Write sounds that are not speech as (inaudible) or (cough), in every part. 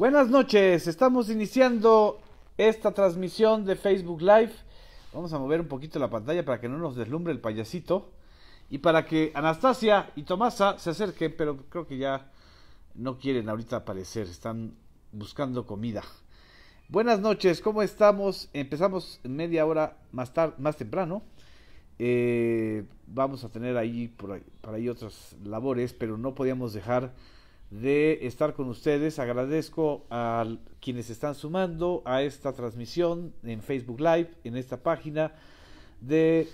Buenas noches, estamos iniciando esta transmisión de Facebook Live. Vamos a mover un poquito la pantalla para que no nos deslumbre el payasito y para que Anastasia y Tomasa se acerquen, pero creo que ya no quieren ahorita aparecer, están buscando comida. Buenas noches, ¿cómo estamos? Empezamos media hora más, tarde, más temprano. Eh, vamos a tener ahí, por ahí, para ahí otras labores, pero no podíamos dejar de estar con ustedes. Agradezco a quienes están sumando a esta transmisión en Facebook Live, en esta página de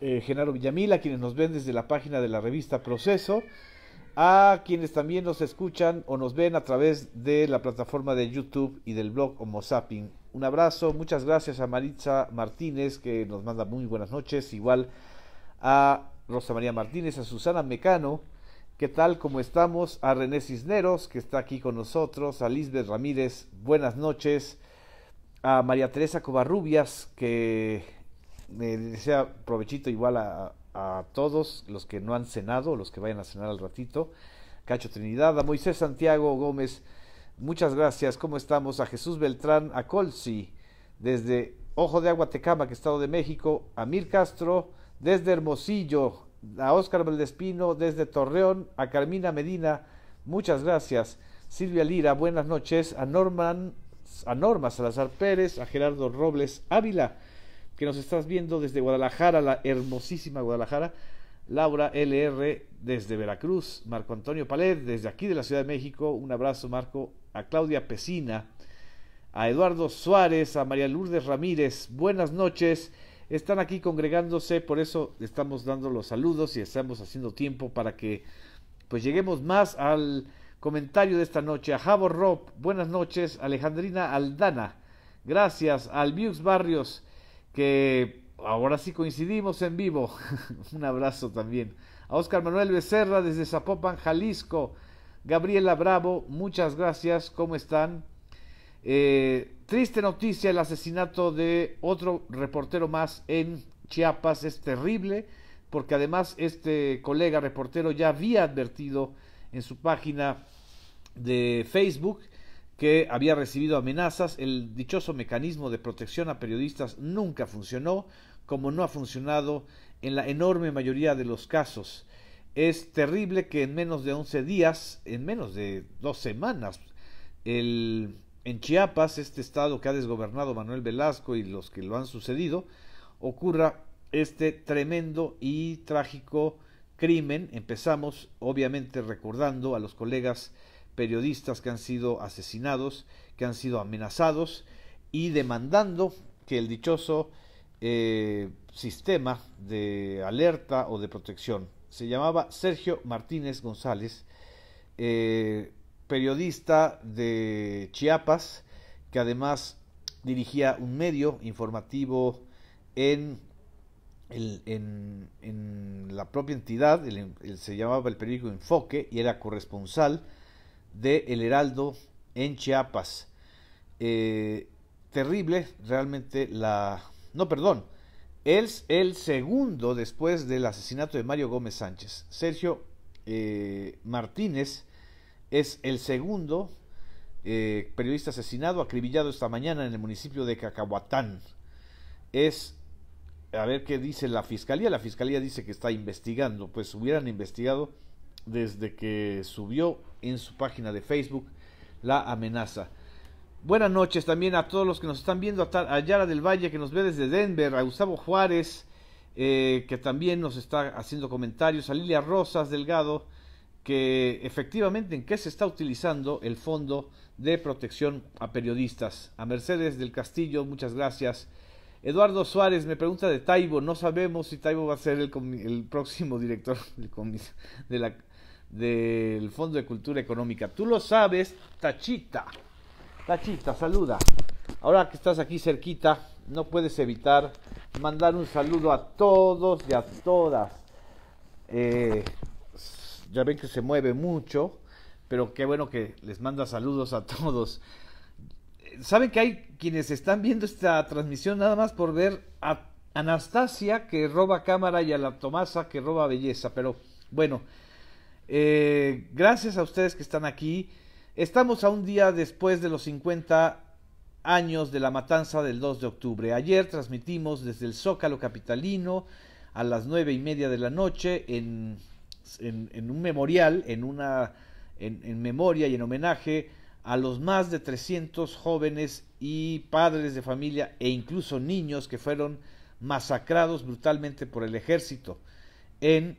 eh, Genaro Villamil, a quienes nos ven desde la página de la revista Proceso, a quienes también nos escuchan o nos ven a través de la plataforma de YouTube y del blog Homo Zapping. Un abrazo, muchas gracias a Maritza Martínez que nos manda muy buenas noches, igual a Rosa María Martínez, a Susana Mecano, ¿Qué tal? ¿Cómo estamos? A René Cisneros, que está aquí con nosotros, a Lisbeth Ramírez, buenas noches, a María Teresa Covarrubias, que me desea provechito igual a, a todos los que no han cenado, los que vayan a cenar al ratito, Cacho Trinidad, a Moisés Santiago Gómez, muchas gracias, ¿cómo estamos? A Jesús Beltrán, a Colsi, desde Ojo de Agua Tecama, que Estado de México, a Mir Castro, desde Hermosillo, a Óscar Valdespino desde Torreón, a Carmina Medina, muchas gracias. Silvia Lira, buenas noches. A Norman, a Norma Salazar Pérez, a Gerardo Robles Ávila, que nos estás viendo desde Guadalajara, la hermosísima Guadalajara. Laura LR desde Veracruz, Marco Antonio Palet desde aquí de la Ciudad de México, un abrazo Marco, a Claudia Pesina, a Eduardo Suárez, a María Lourdes Ramírez, buenas noches, están aquí congregándose, por eso estamos dando los saludos y estamos haciendo tiempo para que pues lleguemos más al comentario de esta noche. A Javo Rob, buenas noches. Alejandrina Aldana, gracias. Al Biux Barrios, que ahora sí coincidimos en vivo. (laughs) Un abrazo también. A Oscar Manuel Becerra desde Zapopan, Jalisco. Gabriela Bravo, muchas gracias. ¿Cómo están? Eh, Triste noticia el asesinato de otro reportero más en Chiapas. Es terrible porque además este colega reportero ya había advertido en su página de Facebook que había recibido amenazas. El dichoso mecanismo de protección a periodistas nunca funcionó, como no ha funcionado en la enorme mayoría de los casos. Es terrible que en menos de 11 días, en menos de dos semanas, el en Chiapas, este estado que ha desgobernado Manuel Velasco y los que lo han sucedido, ocurra este tremendo y trágico crimen. Empezamos, obviamente, recordando a los colegas periodistas que han sido asesinados, que han sido amenazados y demandando que el dichoso eh, sistema de alerta o de protección se llamaba Sergio Martínez González. Eh, periodista de Chiapas, que además dirigía un medio informativo en, en, en la propia entidad, se llamaba el periódico Enfoque y era corresponsal de El Heraldo en Chiapas. Eh, terrible realmente la... No, perdón. es el segundo después del asesinato de Mario Gómez Sánchez. Sergio eh, Martínez es el segundo eh, periodista asesinado, acribillado esta mañana en el municipio de Cacahuatán. Es, a ver qué dice la fiscalía. La fiscalía dice que está investigando. Pues hubieran investigado desde que subió en su página de Facebook la amenaza. Buenas noches también a todos los que nos están viendo, a, Yara del Valle que nos ve desde Denver, a Gustavo Juárez eh, que también nos está haciendo comentarios, a Lilia Rosas Delgado, que efectivamente en qué se está utilizando el Fondo de Protección a Periodistas. A Mercedes del Castillo, muchas gracias. Eduardo Suárez me pregunta de Taibo. No sabemos si Taibo va a ser el, el próximo director (laughs) de la, del Fondo de Cultura Económica. Tú lo sabes, Tachita. Tachita, saluda. Ahora que estás aquí cerquita, no puedes evitar mandar un saludo a todos y a todas. Eh, ya ven que se mueve mucho, pero qué bueno que les manda saludos a todos. Saben que hay quienes están viendo esta transmisión nada más por ver a Anastasia que roba cámara y a la Tomasa que roba belleza, pero bueno, eh, gracias a ustedes que están aquí. Estamos a un día después de los 50 años de la matanza del 2 de octubre. Ayer transmitimos desde el Zócalo Capitalino a las nueve y media de la noche en en, un memorial, en, una, en, en memoria y en homenaje a los más de 300 jóvenes y padres de familia e incluso niños que fueron masacrados brutalmente por el ejército en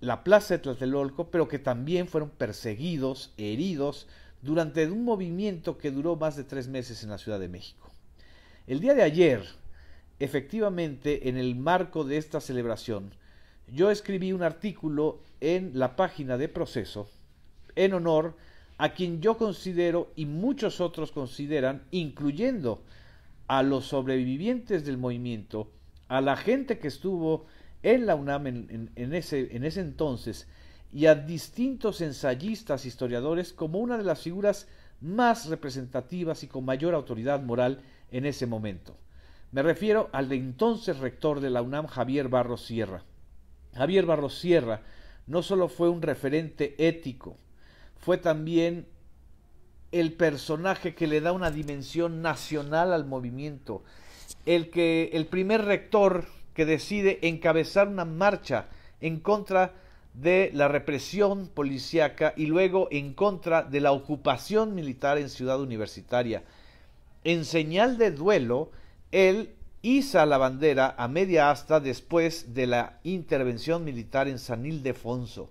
la plaza de Tlatelolco, pero que también fueron perseguidos, heridos, durante un movimiento que duró más de tres meses en la Ciudad de México. El día de ayer, efectivamente, en el marco de esta celebración, yo escribí un artículo en la página de proceso en honor a quien yo considero y muchos otros consideran, incluyendo a los sobrevivientes del movimiento, a la gente que estuvo en la UNAM en, ese, entonces, y a distintos ensayistas, historiadores, como una de las figuras más representativas y con mayor autoridad moral en ese momento. Me refiero al de entonces rector de la UNAM, Javier Barros Sierra. Javier Barros Sierra no solo fue un referente ético, fue también el personaje que le da una dimensión nacional al movimiento, el que el primer rector que decide encabezar una marcha en contra de la represión policíaca y luego en contra de la ocupación militar en Ciudad Universitaria. En señal de duelo, él iza la bandera a media asta después de la intervención militar en San Ildefonso.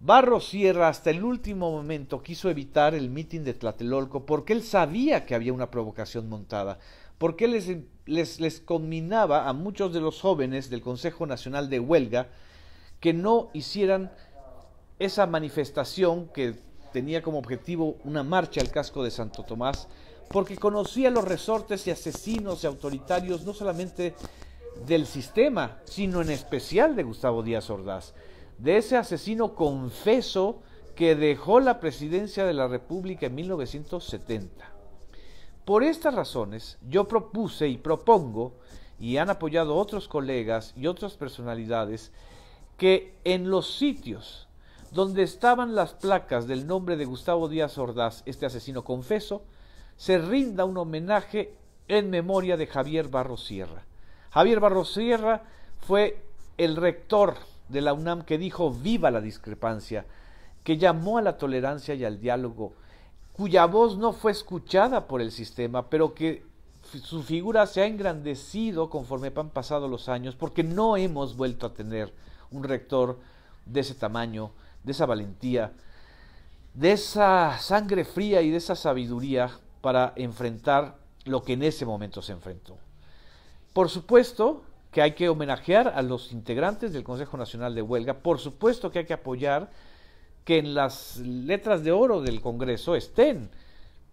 Barro Sierra hasta el último momento quiso evitar el mitin de Tlatelolco porque él sabía que había una provocación montada, porque les, les, les conminaba a muchos de los jóvenes del Consejo Nacional de Huelga que no hicieran esa manifestación que tenía como objetivo una marcha al casco de Santo Tomás porque conocía los resortes y asesinos y autoritarios no solamente del sistema, sino en especial de Gustavo Díaz Ordaz, de ese asesino confeso que dejó la presidencia de la República en 1970. Por estas razones, yo propuse y propongo, y han apoyado otros colegas y otras personalidades, que en los sitios donde estaban las placas del nombre de Gustavo Díaz Ordaz, este asesino confeso, se rinda un homenaje en memoria de Javier Barros Sierra. Javier Barros Sierra fue el rector de la UNAM que dijo viva la discrepancia, que llamó a la tolerancia y al diálogo, cuya voz no fue escuchada por el sistema, pero que su figura se ha engrandecido conforme han pasado los años, porque no hemos vuelto a tener un rector de ese tamaño, de esa valentía, de esa sangre fría y de esa sabiduría para enfrentar lo que en ese momento se enfrentó. Por supuesto que hay que homenajear a los integrantes del Consejo Nacional de Huelga, por supuesto que hay que apoyar que en las letras de oro del Congreso estén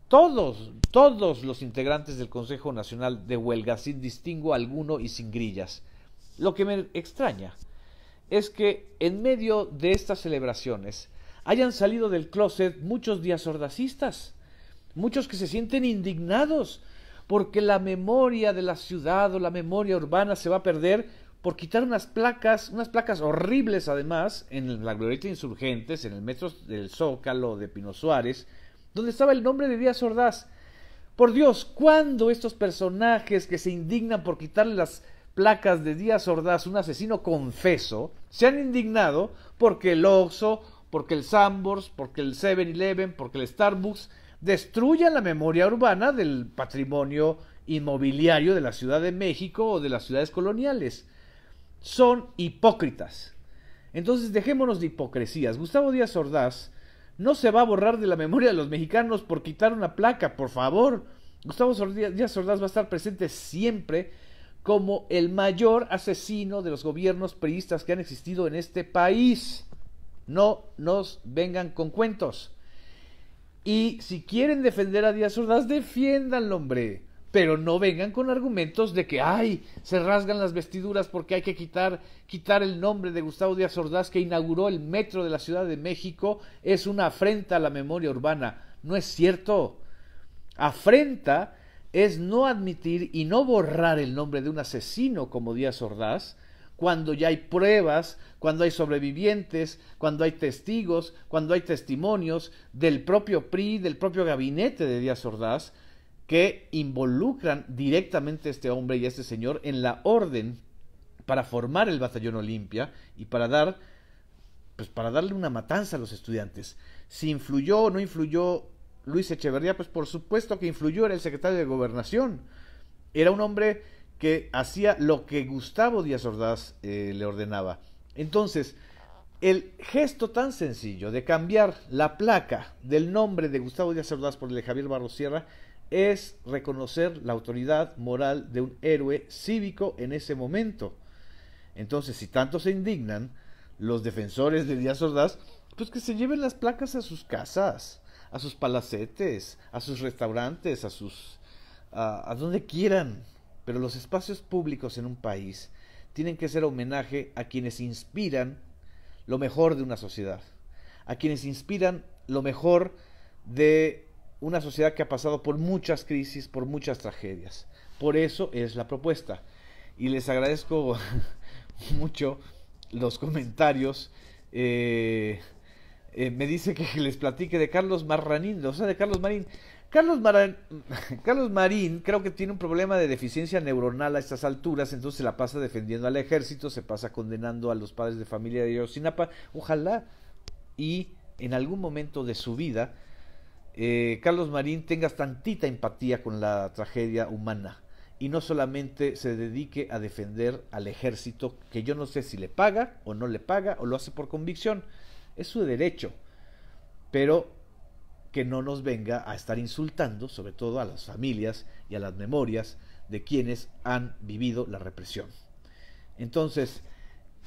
todos, todos los integrantes del Consejo Nacional de Huelga, sin distingo alguno y sin grillas. Lo que me extraña es que en medio de estas celebraciones hayan salido del closet muchos días sordacistas Muchos que se sienten indignados porque la memoria de la ciudad o la memoria urbana se va a perder por quitar unas placas, unas placas horribles además, en la Glorieta Insurgentes, en el metro del Zócalo de Pino Suárez, donde estaba el nombre de Díaz Ordaz. Por Dios, ¿cuándo estos personajes que se indignan por quitarle las placas de Díaz Ordaz, un asesino confeso, se han indignado porque el Oxxo, porque el Sambors, porque el 7-Eleven, porque el Starbucks destruya la memoria urbana del patrimonio inmobiliario de la Ciudad de México o de las ciudades coloniales. Son hipócritas. Entonces dejémonos de hipocresías. Gustavo Díaz Ordaz no se va a borrar de la memoria de los mexicanos por quitar una placa, por favor. Gustavo Díaz Ordaz va a estar presente siempre como el mayor asesino de los gobiernos priistas que han existido en este país. No nos vengan con cuentos. Y si quieren defender a Díaz Ordaz, el hombre. Pero no vengan con argumentos de que, ay, se rasgan las vestiduras porque hay que quitar, quitar el nombre de Gustavo Díaz Ordaz que inauguró el metro de la Ciudad de México. Es una afrenta a la memoria urbana. No es cierto. Afrenta es no admitir y no borrar el nombre de un asesino como Díaz Ordaz cuando ya hay pruebas, cuando hay sobrevivientes, cuando hay testigos, cuando hay testimonios del propio PRI, del propio gabinete de Díaz Ordaz, que involucran directamente a este hombre y a este señor en la orden para formar el batallón Olimpia y para dar pues para darle una matanza a los estudiantes. Si influyó o no influyó Luis Echeverría, pues por supuesto que influyó, era el secretario de Gobernación. Era un hombre que hacía lo que Gustavo Díaz Ordaz eh, le ordenaba. Entonces, el gesto tan sencillo de cambiar la placa del nombre de Gustavo Díaz Ordaz por el de Javier Barros Sierra es reconocer la autoridad moral de un héroe cívico en ese momento. Entonces, si tanto se indignan los defensores de Díaz Ordaz, pues que se lleven las placas a sus casas, a sus palacetes, a sus restaurantes, a sus a donde quieran, pero los espacios públicos en un país tienen que ser homenaje a quienes inspiran lo mejor de una sociedad, a quienes inspiran lo mejor de una sociedad que ha pasado por muchas crisis, por muchas tragedias. Por eso es la propuesta. Y les agradezco (laughs) mucho los comentarios eh, eh, me dice que (laughs) les platique de Carlos Marranín, o sea, de Carlos Marín. (laughs) Carlos, Marín creo que tiene un problema de deficiencia neuronal a estas alturas, entonces se la pasa defendiendo al ejército, se pasa condenando a los padres de familia de Yosinapa. Ojalá y en algún momento de su vida eh, Carlos Marín tenga tantita empatía con la tragedia humana y no solamente se dedique a defender al ejército, que yo no sé si le paga o no le paga o lo hace por convicción es su derecho, pero que no nos venga a estar insultando, sobre todo a las familias y a las memorias de quienes han vivido la represión. Entonces,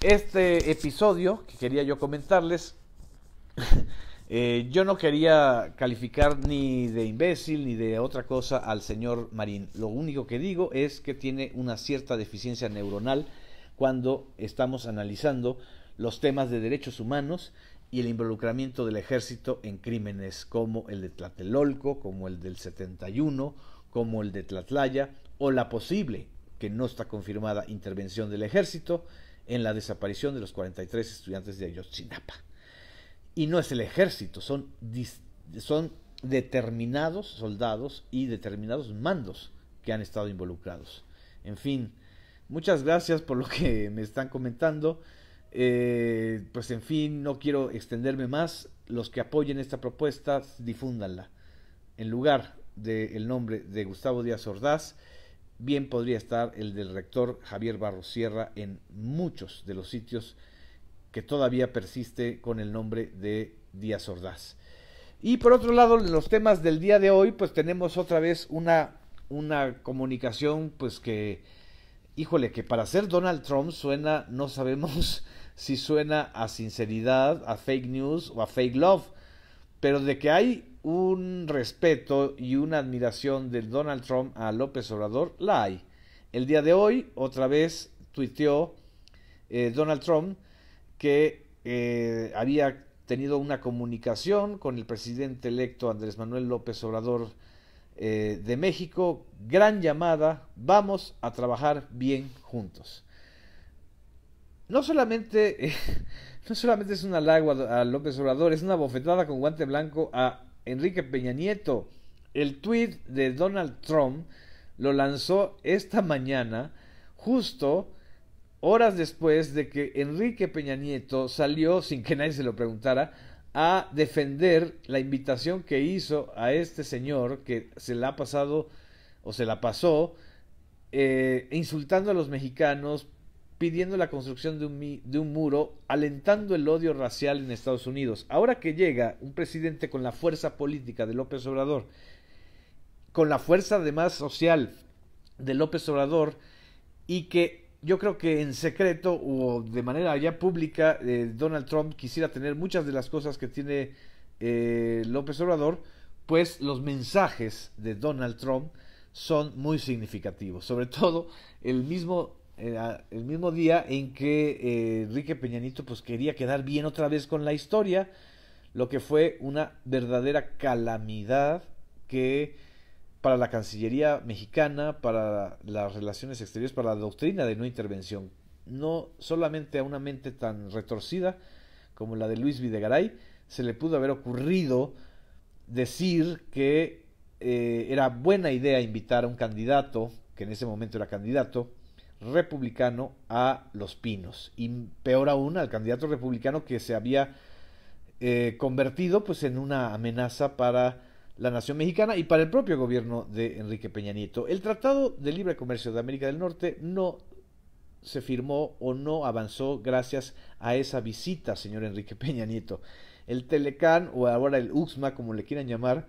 este episodio que quería yo comentarles, (laughs) eh, yo no quería calificar ni de imbécil ni de otra cosa al señor Marín. Lo único que digo es que tiene una cierta deficiencia neuronal cuando estamos analizando los temas de derechos humanos y el involucramiento del ejército en crímenes como el de Tlatelolco, como el del 71, como el de Tlatlaya, o la posible, que no está confirmada, intervención del ejército en la desaparición de los 43 estudiantes de Ayotzinapa. Y no es el ejército, son, son determinados soldados y determinados mandos que han estado involucrados. En fin, muchas gracias por lo que me están comentando. Eh, pues en fin, no quiero extenderme más. Los que apoyen esta propuesta, difúndanla. En lugar del nombre de Gustavo Díaz Ordaz, bien podría estar el del rector Javier Barros Sierra en muchos de los sitios que todavía persiste con el nombre de Díaz Ordaz. Y por otro lado, en los temas del día de hoy, pues tenemos otra vez una, una comunicación, pues que, híjole, que para ser Donald Trump suena, no sabemos si suena a sinceridad, a fake news o a fake love, pero de que hay un respeto y una admiración de Donald Trump a López Obrador, la hay. El día de hoy, otra vez, tuiteó eh, Donald Trump que eh, había tenido una comunicación con el presidente electo Andrés Manuel López Obrador eh, de México. Gran llamada, vamos a trabajar bien juntos no solamente, eh, (laughs) no solamente es un halago a, López Obrador, es una bofetada con guante blanco a Enrique Peña Nieto. El tweet de Donald Trump lo lanzó esta mañana, justo horas después de que Enrique Peña Nieto salió, sin que nadie se lo preguntara, a defender la invitación que hizo a este señor que se la ha pasado o se la pasó eh, insultando a los mexicanos pidiendo la construcción de un, de un, muro, alentando el odio racial en Estados Unidos. Ahora que llega un presidente con la fuerza política de López Obrador, con la fuerza además social de López Obrador, y que yo creo que en secreto o de manera ya pública eh, Donald Trump quisiera tener muchas de las cosas que tiene eh, López Obrador, pues los mensajes de Donald Trump son muy significativos. Sobre todo el mismo eh, el mismo día en que eh, Enrique Peñanito pues quería quedar bien otra vez con la historia, lo que fue una verdadera calamidad que para la Cancillería mexicana, para las relaciones exteriores, para la doctrina de no intervención, no solamente a una mente tan retorcida como la de Luis Videgaray, se le pudo haber ocurrido decir que eh, era buena idea invitar a un candidato, que en ese momento era candidato, republicano a Los Pinos. Y peor aún, al candidato republicano que se había eh, convertido pues, en una amenaza para la nación mexicana y para el propio gobierno de Enrique Peña Nieto. El Tratado de Libre Comercio de América del Norte no se firmó o no avanzó gracias a esa visita, señor Enrique Peña Nieto. El Telecán, o ahora el UXMA, como le quieran llamar,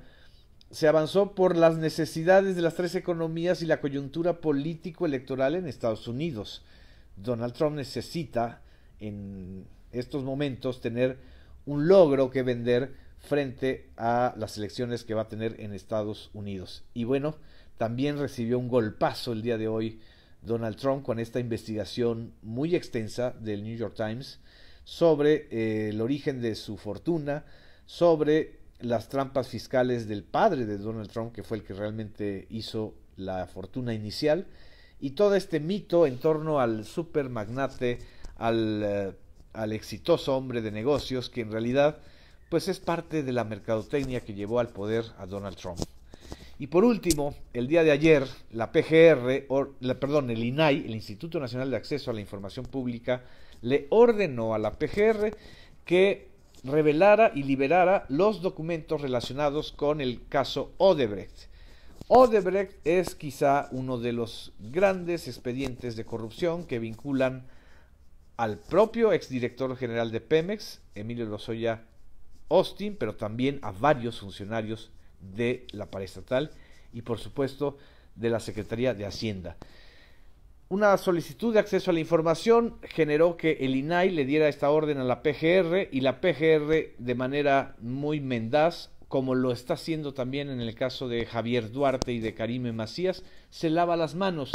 se avanzó por las necesidades de las tres economías y la coyuntura político-electoral en Estados Unidos. Donald Trump necesita en estos momentos tener un logro que vender frente a las elecciones que va a tener en Estados Unidos. Y bueno, también recibió un golpazo el día de hoy Donald Trump con esta investigación muy extensa del New York Times sobre eh, el origen de su fortuna, sobre las trampas fiscales del padre de Donald Trump, que fue el que realmente hizo la fortuna inicial, y todo este mito en torno al super magnate, al, eh, al exitoso hombre de negocios, que en realidad pues es parte de la mercadotecnia que llevó al poder a Donald Trump. Y por último, el día de ayer, la PGR, o la, perdón, el INAI, el Instituto Nacional de Acceso a la Información Pública, le ordenó a la PGR que revelara y liberara los documentos relacionados con el caso Odebrecht. Odebrecht es quizá uno de los grandes expedientes de corrupción que vinculan al propio exdirector general de Pemex, Emilio Lozoya Austin, pero también a varios funcionarios de la estatal y por supuesto de la Secretaría de Hacienda. Una solicitud de acceso a la información generó que el INAI le diera esta orden a la PGR y la PGR de manera muy mendaz, como lo está haciendo también en el caso de Javier Duarte y de Karime Macías, se lava las manos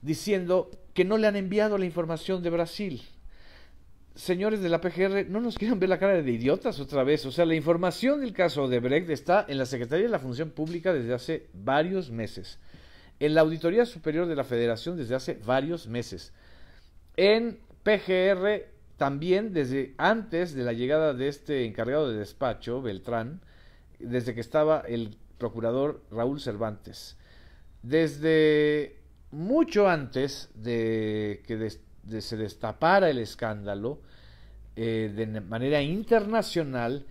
diciendo que no le han enviado la información de Brasil. Señores de la PGR, no nos quieran ver la cara de idiotas otra vez. O sea, la información del caso de Brecht está en la Secretaría de la Función Pública desde hace varios meses en la Auditoría Superior de la Federación desde hace varios meses. En PGR también desde antes de la llegada de este encargado de despacho, Beltrán, desde que estaba el procurador Raúl Cervantes. Desde mucho antes de que se destapara el escándalo, eh, de manera internacional,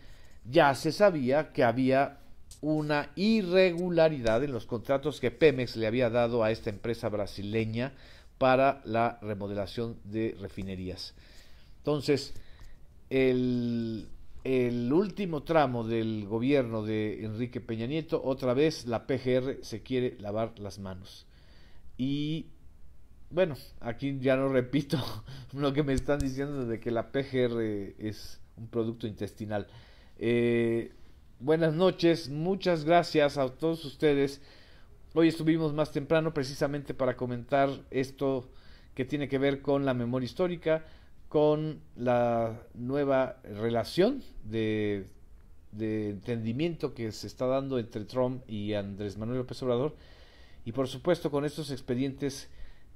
ya se sabía que había una irregularidad en los contratos que Pemex le había dado a esta empresa brasileña para la remodelación de refinerías. Entonces, el, último tramo del gobierno de Enrique Peña Nieto, otra vez la PGR se quiere lavar las manos. Y bueno, aquí ya no repito (laughs) lo que me están diciendo de que la PGR es un producto intestinal. Eh, Buenas noches, muchas gracias a todos ustedes. Hoy estuvimos más temprano precisamente para comentar esto que tiene que ver con la memoria histórica, con la nueva relación de, entendimiento que se está dando entre Trump y Andrés Manuel López Obrador y por supuesto con estos expedientes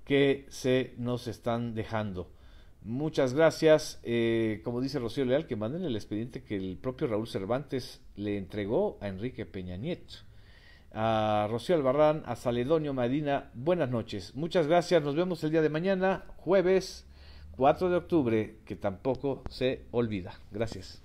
que se nos están dejando. Muchas gracias. Eh, como dice Rocío Leal, que manden el expediente que el propio Raúl Cervantes le entregó a Enrique Peña Nieto. A Rocío Albarrán, a Saledonio Medina, buenas noches. Muchas gracias, nos vemos el día de mañana, jueves 4 de octubre, que tampoco se olvida. Gracias.